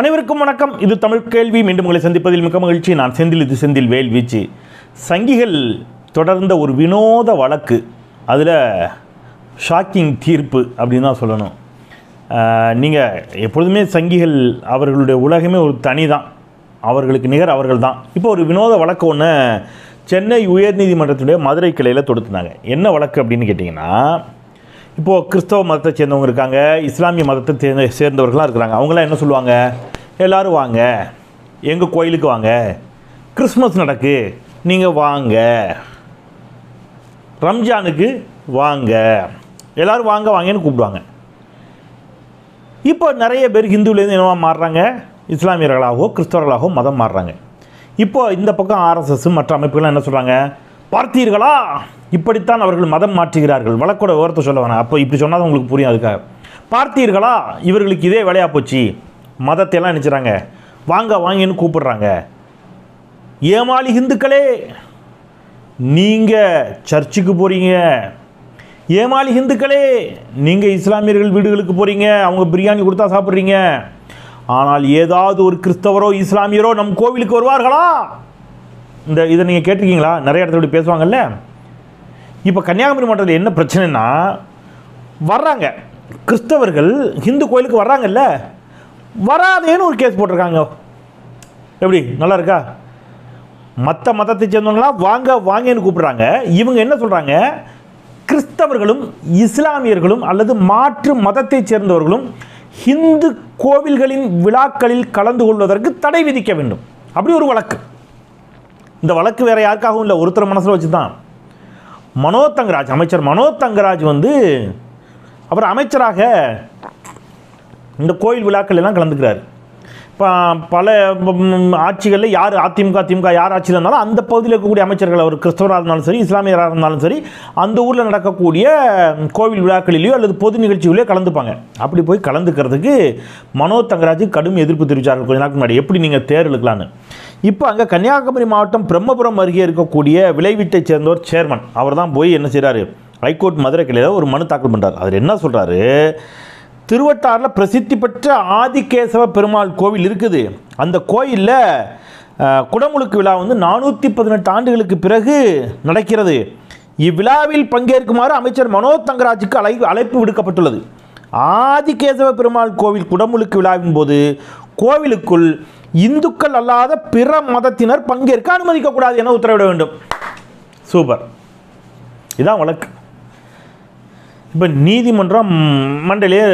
அனைவருக்கும் வணக்கம் இது தமிழ் கேள்வி மீண்டும் உங்களை சந்திப்பதில் மிக மகிழ்ச்சி நான் செந்தில் இது செந்தில் வீச்சு சங்கிகள் தொடர்ந்த ஒரு வினோத வழக்கு அதில் ஷாக்கிங் தீர்ப்பு அப்படின்னு தான் சொல்லணும் நீங்கள் எப்பொழுதுமே சங்கிகள் அவர்களுடைய உலகமே ஒரு தனி தான் அவர்களுக்கு நிகர் அவர்கள் தான் இப்போ ஒரு வினோத வழக்கு ஒன்று சென்னை உயர்நீதிமன்றத்துடைய மதுரை கிளையில் தொடுத்துனாங்க என்ன வழக்கு அப்படின்னு கேட்டிங்கன்னா இப்போது கிறிஸ்தவ மதத்தை சேர்ந்தவங்க இருக்காங்க இஸ்லாமிய மதத்தை சேர்ந்த சேர்ந்தவர்களாக இருக்கிறாங்க அவங்களாம் என்ன சொல்லுவாங்க எல்லோரும் வாங்க எங்கள் கோயிலுக்கு வாங்க கிறிஸ்மஸ் நடக்கு நீங்கள் வாங்க ரம்ஜானுக்கு வாங்க எல்லோரும் வாங்க வாங்கன்னு கூப்பிடுவாங்க இப்போ நிறைய பேர் ஹிந்துவிலேருந்து என்னவா மாறுறாங்க இஸ்லாமியர்களாகவோ கிறிஸ்தவர்களாகவோ மதம் மாறுறாங்க இப்போது இந்த பக்கம் ஆர்எஸ்எஸ் மற்ற அமைப்புகள்லாம் என்ன சொல்கிறாங்க பார்த்தீர்களா இப்படித்தான் அவர்கள் மதம் மாற்றுகிறார்கள் வழக்கோட விவரத்தை சொல்ல வேணாம் அப்போ இப்படி சொன்னால் தான் உங்களுக்கு புரியும் அதுக்காக பார்த்தீர்களா இவர்களுக்கு இதே வேலையாக போச்சு மதத்தையெல்லாம் நினச்சிட்றாங்க வாங்க வாங்கன்னு கூப்பிடுறாங்க ஏமாளி ஹிந்துக்களே நீங்கள் சர்ச்சுக்கு போகிறீங்க ஏமாளி ஹிந்துக்களே நீங்கள் இஸ்லாமியர்கள் வீடுகளுக்கு போகிறீங்க அவங்க பிரியாணி கொடுத்தா சாப்பிட்றீங்க ஆனால் ஏதாவது ஒரு கிறிஸ்தவரோ இஸ்லாமியரோ நம் கோவிலுக்கு வருவார்களா இந்த இதை நீங்கள் கேட்டிருக்கீங்களா நிறைய இடத்துல இப்படி பேசுவாங்கல்ல இப்போ கன்னியாகுமரி மாவட்டத்தில் என்ன பிரச்சனைனா வர்றாங்க கிறிஸ்தவர்கள் ஹிந்து கோயிலுக்கு வர்றாங்கல்ல வராதேன்னு ஒரு கேஸ் போட்டிருக்காங்க எப்படி நல்லா இருக்கா மற்ற மதத்தை சேர்ந்தவங்களாம் வாங்க வாங்கன்னு கூப்பிட்றாங்க இவங்க என்ன சொல்கிறாங்க கிறிஸ்தவர்களும் இஸ்லாமியர்களும் அல்லது மாற்று மதத்தைச் சேர்ந்தவர்களும் ஹிந்து கோவில்களின் விழாக்களில் கலந்து கொள்வதற்கு தடை விதிக்க வேண்டும் அப்படி ஒரு வழக்கு இந்த வழக்கு வேறு யாருக்காகவும் இல்லை ஒருத்தர் மனசில் வச்சு தான் மனோ தங்கராஜ் அமைச்சர் மனோ தங்கராஜ் வந்து அவர் அமைச்சராக இந்த கோயில் விழாக்கள் எல்லாம் கலந்துக்கிறார் பல ஆட்சிகளில் யார் அதிமுக திமுக யார் ஆட்சியில் இருந்தாலும் அந்த பகுதியில் இருக்கக்கூடிய அமைச்சர்கள் அவர் கிறிஸ்தவராக இருந்தாலும் சரி இஸ்லாமியராக இருந்தாலும் சரி அந்த ஊரில் நடக்கக்கூடிய கோவில் விழாக்களிலேயோ அல்லது பொது நிகழ்ச்சிகளையோ கலந்துப்பாங்க அப்படி போய் கலந்துக்கிறதுக்கு மனோ தங்கராஜ் கடும் எதிர்ப்பு தெரிவித்தார்கள் கொஞ்ச நாளுக்கு முன்னாடி எப்படி நீங்கள் தேர் இழுக்கலான்னு இப்போ அங்கே கன்னியாகுமரி மாவட்டம் பிரம்மபுரம் அருகே இருக்கக்கூடிய விளைவீட்டை சேர்ந்தவர் சேர்மன் அவர் தான் போய் என்ன செய்கிறாரு ஹைகோர்ட் மதுரை கிளையில் ஒரு மனு தாக்கல் பண்ணுறார் அவர் என்ன சொல்கிறாரு திருவட்டாரில் பிரசித்தி பெற்ற ஆதிகேசவ பெருமாள் கோவில் இருக்குது அந்த கோயிலில் குடமுழுக்கு விழா வந்து நானூற்றி பதினெட்டு ஆண்டுகளுக்கு பிறகு நடக்கிறது இவ்விழாவில் பங்கேற்குமாறு அமைச்சர் மனோ தங்கராஜுக்கு அழை அழைப்பு விடுக்கப்பட்டுள்ளது ஆதிகேசவ பெருமாள் கோவில் குடமுழுக்கு விழாவின் போது கோவிலுக்குள் இந்துக்கள் அல்லாத பிற மதத்தினர் பங்கேற்க அனுமதிக்கக்கூடாது என உத்தரவிட வேண்டும் சூப்பர் இதான் வழக்கு இப்போ நீதிமன்றம் மண்டலையே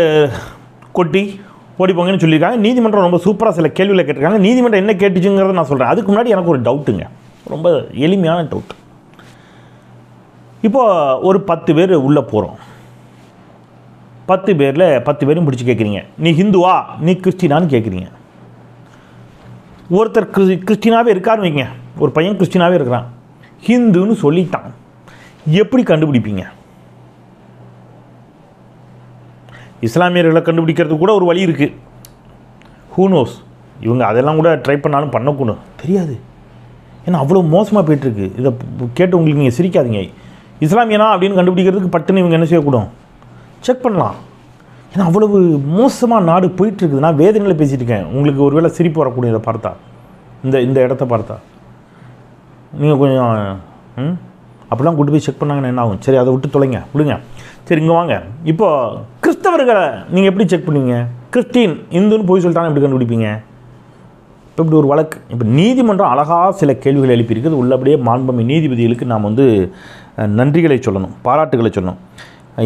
கொட்டி ஓடி போங்கன்னு சொல்லியிருக்காங்க நீதிமன்றம் ரொம்ப சூப்பராக சில கேள்வியில் கேட்டிருக்காங்க நீதிமன்றம் என்ன கேட்டுச்சுங்கிறத நான் சொல்கிறேன் அதுக்கு முன்னாடி எனக்கு ஒரு டவுட்டுங்க ரொம்ப எளிமையான டவுட் இப்போது ஒரு பத்து பேர் உள்ளே போகிறோம் பத்து பேரில் பத்து பேரும் பிடிச்சி கேட்குறீங்க நீ ஹிந்துவா நீ கிறிஸ்டினான்னு கேட்குறீங்க ஒருத்தர் கிறி கிறிஸ்டினாகவே இருக்காருன்னு வைங்க ஒரு பையன் கிறிஸ்டினாகவே இருக்கிறான் ஹிந்துன்னு சொல்லிட்டான் எப்படி கண்டுபிடிப்பீங்க இஸ்லாமியர்களை கண்டுபிடிக்கிறதுக்கு கூட ஒரு வழி இருக்குது ஹூனோஸ் இவங்க அதெல்லாம் கூட ட்ரை பண்ணாலும் பண்ணக்கூடும் தெரியாது ஏன்னா அவ்வளோ மோசமாக போயிட்டுருக்கு இதை கேட்டு உங்களுக்கு நீங்கள் சிரிக்காதீங்க இஸ்லாமியனா அப்படின்னு கண்டுபிடிக்கிறதுக்கு பட்டுன்னு இவங்க என்ன செய்யக்கூடும் செக் பண்ணலாம் ஏன்னா அவ்வளவு மோசமாக நாடு போயிட்டுருக்குது நான் வேதனையில் பேசிகிட்டு இருக்கேன் உங்களுக்கு ஒருவேளை சிரிப்பு வரக்கூடிய இதை பார்த்தா இந்த இந்த இடத்த பார்த்தா நீங்கள் கொஞ்சம் ம் அப்படிலாம் கூட்டு போய் செக் பண்ணாங்கன்னா என்ன ஆகும் சரி அதை விட்டு தொலைங்க விடுங்க சரி இங்கே வாங்க இப்போது கிறிஸ்தவர்களை நீங்கள் எப்படி செக் பண்ணுவீங்க கிறிஸ்டின் இந்துன்னு போய் சொல்லிட்டாங்க எப்படி கண்டுபிடிப்பீங்க இப்போ இப்படி ஒரு வழக்கு இப்போ நீதிமன்றம் அழகாக சில கேள்விகள் எழுப்பியிருக்குது உள்ளபடியே மாண்பமை நீதிபதிகளுக்கு நாம் வந்து நன்றிகளை சொல்லணும் பாராட்டுகளை சொல்லணும்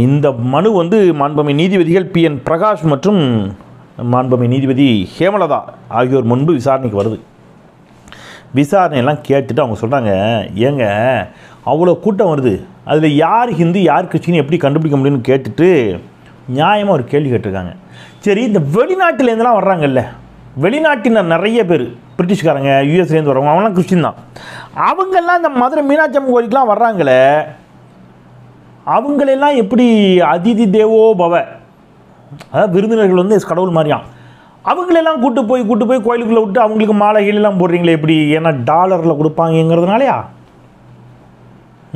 இந்த மனு வந்து மாண்பமை நீதிபதிகள் பி என் பிரகாஷ் மற்றும் மாண்பமை நீதிபதி ஹேமலதா ஆகியோர் முன்பு விசாரணைக்கு வருது விசாரணையெல்லாம் கேட்டுட்டு அவங்க சொல்கிறாங்க ஏங்க அவ்வளோ கூட்டம் வருது அதில் யார் ஹிந்து யார் கிறிஸ்டின் எப்படி கண்டுபிடிக்க முடியும்னு கேட்டுட்டு நியாயமாக ஒரு கேள்வி கேட்டிருக்காங்க சரி இந்த வெளிநாட்டிலேருந்துலாம் வர்றாங்கல்ல வெளிநாட்டினர் நிறைய பேர் பிரிட்டிஷ்காரங்க யூஎஸ்லேருந்து வரவங்க அவங்களாம் கிறிஸ்டின் தான் அவங்கெல்லாம் இந்த மதுரை மீனாட்சி அம்மன் கோயிலுக்குலாம் வர்றாங்களே அவங்களெல்லாம் எப்படி அதிதி தேவோ பவ அதாவது விருந்தினர்கள் வந்து கடவுள் மாதிரியாம் அவங்களெல்லாம் கூப்பிட்டு போய் கூப்பிட்டு போய் கோயிலுக்குள்ளே விட்டு அவங்களுக்கு மாலைகள் எல்லாம் போடுறீங்களே எப்படி ஏன்னா டாலரில் கொடுப்பாங்கங்கிறதுனாலையா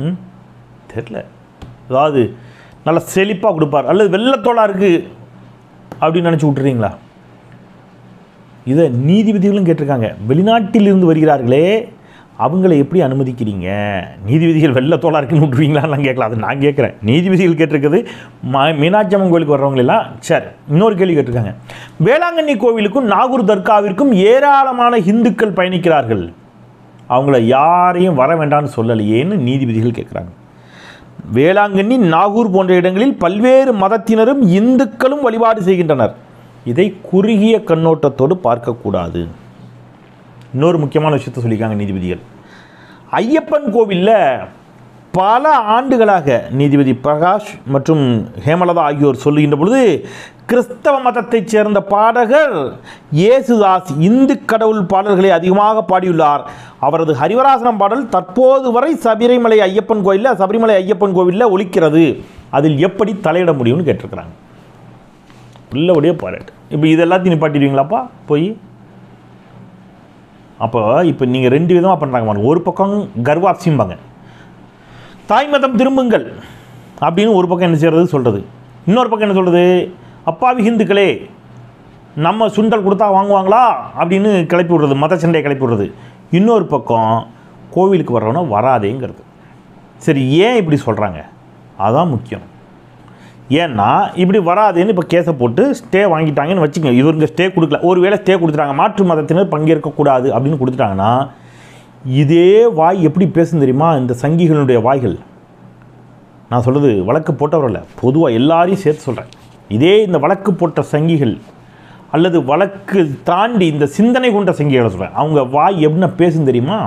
ம் தெரில அதாவது நல்லா செழிப்பாக கொடுப்பார் அல்லது வெள்ளத்தோலாக இருக்குது அப்படின்னு நினச்சி விட்டுறீங்களா இதை நீதிபதிகளும் கேட்டிருக்காங்க வெளிநாட்டில் இருந்து வருகிறார்களே அவங்கள எப்படி அனுமதிக்கிறீங்க நீதிபதிகள் வெள்ளத்தோலாக இருக்குன்னு விட்டுருவீங்களான்லாம் கேட்கலாம் அது நான் கேட்குறேன் நீதிபதிகள் கேட்டிருக்குது மா மீனாட்சி அம்மன் கோயிலுக்கு வர்றவங்களெல்லாம் சார் இன்னொரு கேள்வி கேட்டிருக்காங்க வேளாங்கண்ணி கோவிலுக்கும் நாகூர் தர்காவிற்கும் ஏராளமான இந்துக்கள் பயணிக்கிறார்கள் அவங்கள யாரையும் வர வேண்டாம்னு சொல்லலையேன்னு நீதிபதிகள் கேட்குறாங்க வேளாங்கண்ணி நாகூர் போன்ற இடங்களில் பல்வேறு மதத்தினரும் இந்துக்களும் வழிபாடு செய்கின்றனர் இதை குறுகிய கண்ணோட்டத்தோடு பார்க்கக்கூடாது இன்னொரு முக்கியமான விஷயத்தை சொல்லியிருக்காங்க நீதிபதிகள் ஐயப்பன் கோவிலில் பல ஆண்டுகளாக நீதிபதி பிரகாஷ் மற்றும் ஹேமலதா ஆகியோர் சொல்லுகின்ற பொழுது கிறிஸ்தவ மதத்தைச் சேர்ந்த பாடகர் இயேசுதாஸ் இந்து கடவுள் பாடல்களை அதிகமாக பாடியுள்ளார் அவரது ஹரிவராசனம் பாடல் தற்போது வரை சபரிமலை ஐயப்பன் கோயிலில் சபரிமலை ஐயப்பன் கோவிலில் ஒழிக்கிறது அதில் எப்படி தலையிட முடியும்னு கேட்டிருக்கிறாங்க பிள்ளைவுடைய பாராட்டு இப்போ இது எல்லாத்தையும் நிப்பாட்டிடுவீங்களாப்பா போய் அப்போ இப்போ நீங்கள் ரெண்டு விதமாக பண்ணுறாங்க ஒரு பக்கம் கர்வாப்சிம்பாங்க தாய் மதம் திரும்புங்கள் அப்படின்னு ஒரு பக்கம் என்ன செய்கிறது சொல்கிறது இன்னொரு பக்கம் என்ன சொல்கிறது அப்பாவி ஹிந்துக்களே நம்ம சுண்டல் கொடுத்தா வாங்குவாங்களா அப்படின்னு கிளப்பி விடுறது மத சண்டையை கிளப்பி விடுறது இன்னொரு பக்கம் கோவிலுக்கு வர்றவனை வராதேங்கிறது சரி ஏன் இப்படி சொல்கிறாங்க அதுதான் முக்கியம் ஏன்னா இப்படி வராதேன்னு இப்போ கேஸை போட்டு ஸ்டே வாங்கிட்டாங்கன்னு வச்சுக்கோங்க இவருங்க ஸ்டே கொடுக்கல ஒரு வேளை ஸ்டே கொடுத்துட்டாங்க மாற்று மதத்தினர் பங்கேற்கக்கூடாது அப்படின்னு கொடுத்துட்டாங்கன்னா இதே வாய் எப்படி பேசும் தெரியுமா இந்த சங்கிகளுடைய வாய்கள் நான் சொல்கிறது வழக்கு போட்டவரில் பொதுவாக எல்லாரையும் சேர்த்து சொல்கிறேன் இதே இந்த வழக்கு போட்ட சங்கிகள் அல்லது வழக்கு தாண்டி இந்த சிந்தனை கொண்ட சங்கிகளை சொல்கிறேன் அவங்க வாய் என்ன பேசும் தெரியுமா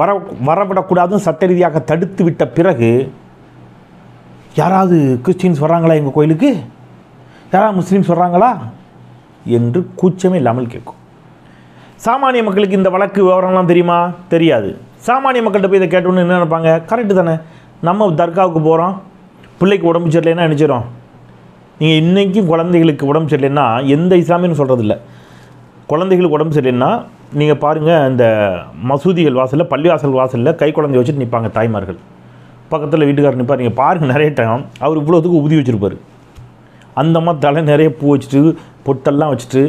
வர வரவிடக்கூடாதுன்னு சட்ட ரீதியாக தடுத்து விட்ட பிறகு யாராவது கிறிஸ்டின்ஸ் வர்றாங்களா எங்கள் கோயிலுக்கு யாராவது முஸ்லீம்ஸ் வர்றாங்களா என்று கூச்சமே இல்லாமல் கேட்கும் சாமானிய மக்களுக்கு இந்த வழக்கு விவரம்லாம் தெரியுமா தெரியாது சாமானிய மக்கள்கிட்ட போய் இதை கேட்டோன்னு என்ன நினைப்பாங்க கரெக்டு தானே நம்ம தர்காவுக்கு போகிறோம் பிள்ளைக்கு உடம்பு சரியில்லைன்னா நினச்சிடும் நீங்கள் இன்றைக்கும் குழந்தைகளுக்கு உடம்பு சரியில்லைன்னா எந்த சொல்கிறது சொல்கிறதில்ல குழந்தைகளுக்கு உடம்பு சரியில்லைன்னா நீங்கள் பாருங்கள் இந்த மசூதிகள் வாசலில் வாசல் வாசலில் கை குழந்தைய வச்சுட்டு நிற்பாங்க தாய்மார்கள் பக்கத்தில் வீட்டுக்காரர் நிற்பார் நீங்கள் பாருங்கள் நிறைய டைம் அவர் இவ்வளோத்துக்கு உபதி வச்சுருப்பார் அந்த மாதிரி தலை நிறைய பூ வச்சுட்டு பொட்டெல்லாம் வச்சுட்டு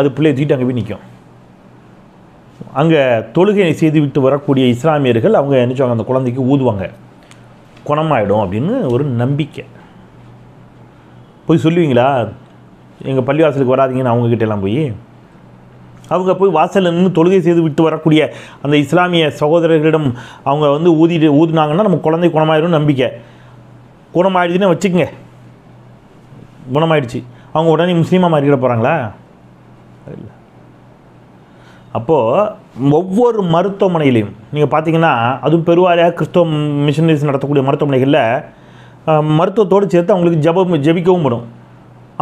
அது பிள்ளையை தூக்கிட்டு அங்கே போய் நிற்கும் அங்கே தொழுகை செய்துவிட்டு வரக்கூடிய இஸ்லாமியர்கள் அவங்க நினைச்சாங்க அந்த குழந்தைக்கு ஊதுவாங்க குணமாயிடும் அப்படின்னு ஒரு நம்பிக்கை போய் சொல்லுவீங்களா எங்கள் பள்ளிவாசலுக்கு வராதிங்கன்னு அவங்கக்கிட்ட எல்லாம் போய் அவங்க போய் வாசலில் நின்று தொழுகை செய்து விட்டு வரக்கூடிய அந்த இஸ்லாமிய சகோதரர்களிடம் அவங்க வந்து ஊதிட்டு ஊதுனாங்கன்னா நம்ம குழந்தை குணமாயிடும் நம்பிக்கை குணமாயிடுச்சுன்னு வச்சுக்கோங்க குணமாயிடுச்சு அவங்க உடனே முஸ்லீமாக மாறிக்கிட போகிறாங்களா இல்லை அப்போது ஒவ்வொரு மருத்துவமனையிலையும் நீங்கள் பார்த்தீங்கன்னா அதுவும் பெருவாரியாக கிறிஸ்தவ மிஷினரிஸ் நடத்தக்கூடிய மருத்துவமனைகளில் மருத்துவத்தோடு சேர்த்து அவங்களுக்கு ஜபம் ஜபிக்கவும் படும்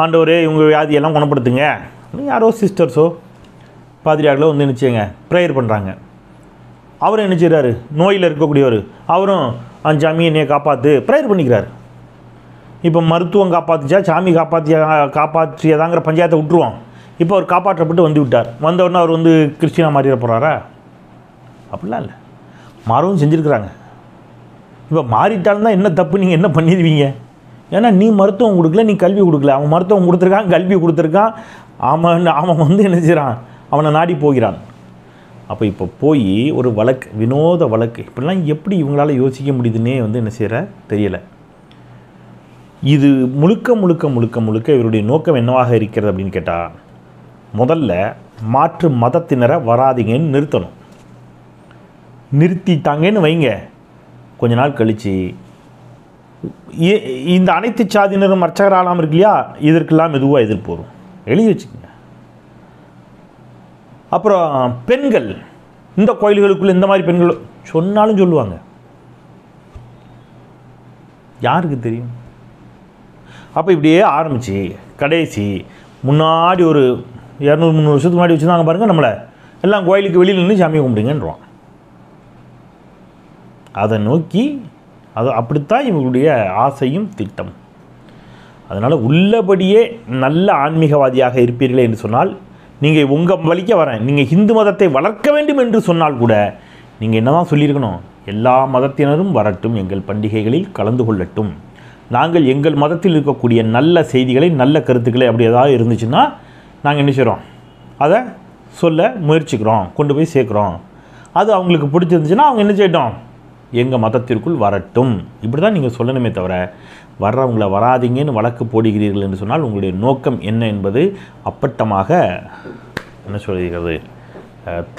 ஆண்டவரே இவங்க வியாதியெல்லாம் குணப்படுத்துங்க யாரோ சிஸ்டர்ஸோ பாதிரியார்களோ வந்து நினச்சிங்க ப்ரேயர் பண்ணுறாங்க அவரும் என்ன செய்கிறாரு நோயில் இருக்கக்கூடியவர் அவரும் அந்த சாமி என்னையை காப்பாற்று ப்ரேயர் பண்ணிக்கிறார் இப்போ மருத்துவம் காப்பாற்றிச்சா சாமி காப்பாற்றியா காப்பாற்றியதாங்கிற பஞ்சாயத்தை விட்டுருவான் இப்போ அவர் காப்பாற்றப்பட்டு வந்து விட்டார் வந்தவுடனே அவர் வந்து கிறிஸ்டினா மாறிட போகிறாரா அப்படிலாம் இல்லை மாறவும் செஞ்சுருக்குறாங்க இப்போ மாறிட்டாலும் தான் என்ன தப்பு நீங்கள் என்ன பண்ணிடுவீங்க ஏன்னா நீ மருத்துவம் கொடுக்கல நீ கல்வி கொடுக்கல அவன் மருத்துவம் கொடுத்துருக்கான் கல்வி கொடுத்துருக்கான் அவன் அவன் வந்து என்ன செய்கிறான் அவனை நாடி போகிறான் அப்போ இப்போ போய் ஒரு வழக்கு வினோத வழக்கு இப்படிலாம் எப்படி இவங்களால் யோசிக்க முடியுதுன்னே வந்து என்ன செய்கிற தெரியலை இது முழுக்க முழுக்க முழுக்க முழுக்க இவருடைய நோக்கம் என்னவாக இருக்கிறது அப்படின்னு கேட்டால் முதல்ல மாற்று மதத்தினரை வராதிங்கன்னு நிறுத்தணும் நிறுத்திட்டாங்கன்னு வைங்க கொஞ்ச நாள் கழித்து இந்த அனைத்து சாதியினரும் அர்ச்சகராகலாம் இருக்கு இல்லையா இதற்கெல்லாம் மெதுவாக எதிர்ப்பு வரும் எழுதி வச்சுக்கோங்க அப்புறம் பெண்கள் இந்த கோயில்களுக்குள்ளே இந்த மாதிரி பெண்கள் சொன்னாலும் சொல்லுவாங்க யாருக்கு தெரியும் அப்போ இப்படியே ஆரம்பித்து கடைசி முன்னாடி ஒரு இரநூறு முந்நூறு வருஷத்துக்கு முன்னாடி வச்சுருந்தாங்க பாருங்கள் நம்மளை எல்லாம் கோயிலுக்கு வெளியில் நின்று சாமி கும்பிடுங்கன்றான் அதை நோக்கி அது அப்படித்தான் இவங்களுடைய ஆசையும் திட்டம் அதனால் உள்ளபடியே நல்ல ஆன்மீகவாதியாக இருப்பீர்களே என்று சொன்னால் நீங்கள் உங்கள் வலிக்க வரேன் நீங்கள் ஹிந்து மதத்தை வளர்க்க வேண்டும் என்று சொன்னால் கூட நீங்கள் என்ன தான் சொல்லியிருக்கணும் எல்லா மதத்தினரும் வரட்டும் எங்கள் பண்டிகைகளில் கலந்து கொள்ளட்டும் நாங்கள் எங்கள் மதத்தில் இருக்கக்கூடிய நல்ல செய்திகளை நல்ல கருத்துக்களை அப்படி ஏதாவது இருந்துச்சுன்னா நாங்கள் என்ன செய்கிறோம் அதை சொல்ல முயற்சிக்கிறோம் கொண்டு போய் சேர்க்குறோம் அது அவங்களுக்கு பிடிச்சிருந்துச்சுன்னா அவங்க என்ன செய்யட்டும் எங்கள் மதத்திற்குள் வரட்டும் இப்படி தான் நீங்கள் சொல்லணுமே தவிர வர்றவங்கள வராதிங்கன்னு வழக்கு போடுகிறீர்கள் என்று சொன்னால் உங்களுடைய நோக்கம் என்ன என்பது அப்பட்டமாக என்ன சொல்கிறது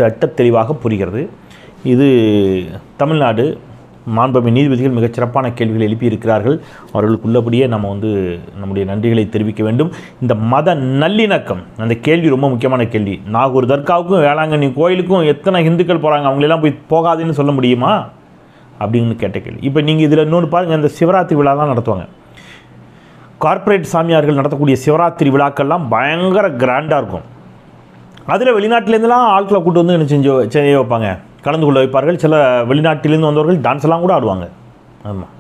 தட்ட தெளிவாக புரிகிறது இது தமிழ்நாடு மாண்பமை நீதிபதிகள் மிகச் சிறப்பான கேள்விகள் எழுப்பியிருக்கிறார்கள் அவர்களுக்கு உள்ளபடியே நம்ம வந்து நம்முடைய நன்றிகளை தெரிவிக்க வேண்டும் இந்த மத நல்லிணக்கம் அந்த கேள்வி ரொம்ப முக்கியமான கேள்வி நாகூர் தர்காவுக்கும் வேளாங்கண்ணி கோயிலுக்கும் எத்தனை ஹிந்துக்கள் போகிறாங்க அவங்களெல்லாம் போய் போகாதுன்னு சொல்ல முடியுமா அப்படின்னு கேட்ட கேள்வி இப்போ நீங்கள் இதில் இன்னொன்று பாருங்கள் இந்த சிவராத்திரி விழாலாம் நடத்துவாங்க கார்ப்பரேட் சாமியார்கள் நடத்தக்கூடிய சிவராத்திரி விழாக்கள்லாம் பயங்கர கிராண்டாக இருக்கும் அதில் வெளிநாட்டிலேருந்துலாம் ஆட்களை கூட்டு வந்து என்ன செஞ்சு செய்ய வைப்பாங்க கலந்து கொள்ள வைப்பார்கள் சில வெளிநாட்டிலிருந்து வந்தவர்கள் டான்ஸ் எல்லாம் கூட ஆடுவாங்க ஆமாம்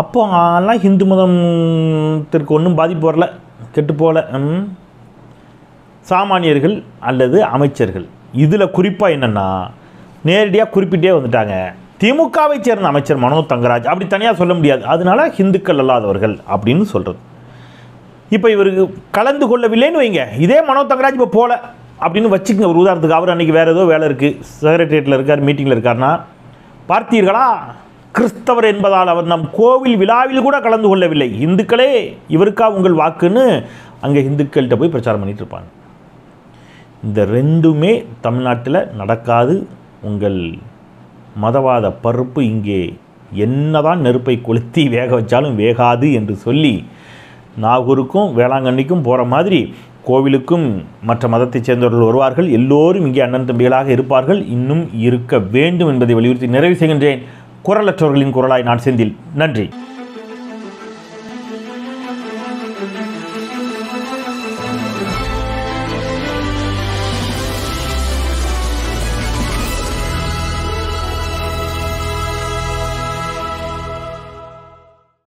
அப்போ அதெல்லாம் ஹிந்து மதத்திற்கு ஒன்றும் பாதிப்பு வரல கெட்டு போகல சாமானியர்கள் அல்லது அமைச்சர்கள் இதில் குறிப்பாக என்னென்னா நேரடியாக குறிப்பிட்டே வந்துட்டாங்க திமுகவை சேர்ந்த அமைச்சர் மனோ தங்கராஜ் அப்படி தனியாக சொல்ல முடியாது அதனால ஹிந்துக்கள் அல்லாதவர்கள் அப்படின்னு சொல்கிறது இப்போ இவருக்கு கலந்து கொள்ளவில்லைன்னு வைங்க இதே மனோ தங்கராஜ் இப்போ போகல அப்படின்னு வச்சுக்கங்க ஒரு உதாரணத்துக்கு அவர் அன்றைக்கி வேறு ஏதோ வேலை இருக்குது செக்ரட்டரியேட்டில் இருக்கார் மீட்டிங்கில் இருக்கார்னா பார்த்தீர்களா கிறிஸ்தவர் என்பதால் அவர் நம் கோவில் விழாவில் கூட கலந்து கொள்ளவில்லை இந்துக்களே இவருக்கா உங்கள் வாக்குன்னு அங்கே இந்துக்கள்கிட்ட போய் பிரச்சாரம் பண்ணிகிட்டு இருப்பாங்க இந்த ரெண்டுமே தமிழ்நாட்டில் நடக்காது உங்கள் மதவாத பருப்பு இங்கே என்னதான் நெருப்பை கொளுத்தி வேக வச்சாலும் வேகாது என்று சொல்லி நாகூருக்கும் வேளாங்கண்ணிக்கும் போகிற மாதிரி கோவிலுக்கும் மற்ற மதத்தைச் சேர்ந்தவர்கள் வருவார்கள் எல்லோரும் இங்கே அண்ணன் தம்பிகளாக இருப்பார்கள் இன்னும் இருக்க வேண்டும் என்பதை வலியுறுத்தி நிறைவு செய்கின்றேன் குரலற்றவர்களின் குரலாய் நான் செந்தில் நன்றி